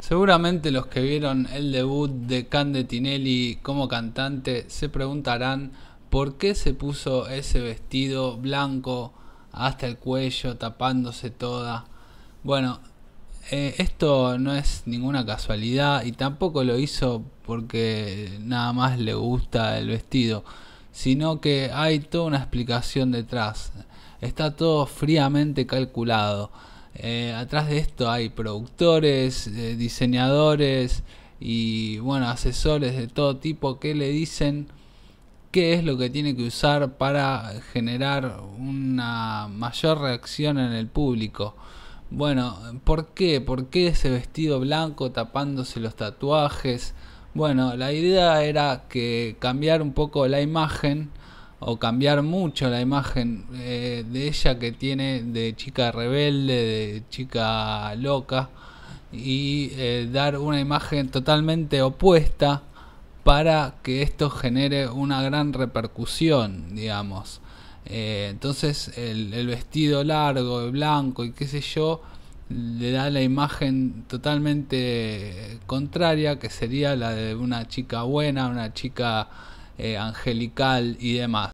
Seguramente los que vieron el debut de Candetinelli Tinelli como cantante se preguntarán por qué se puso ese vestido blanco hasta el cuello, tapándose toda. Bueno, eh, esto no es ninguna casualidad y tampoco lo hizo porque nada más le gusta el vestido sino que hay toda una explicación detrás. Está todo fríamente calculado. Eh, atrás de esto hay productores, eh, diseñadores y bueno, asesores de todo tipo que le dicen qué es lo que tiene que usar para generar una mayor reacción en el público. Bueno, ¿por qué? ¿Por qué ese vestido blanco tapándose los tatuajes? Bueno, la idea era que cambiar un poco la imagen o cambiar mucho la imagen eh, de ella que tiene de chica rebelde, de chica loca y eh, dar una imagen totalmente opuesta para que esto genere una gran repercusión, digamos. Eh, entonces el, vestido largo, blanco y qué sé yo, le da la imagen totalmente contraria, que sería la de una chica buena, una chica eh, angelical y demás.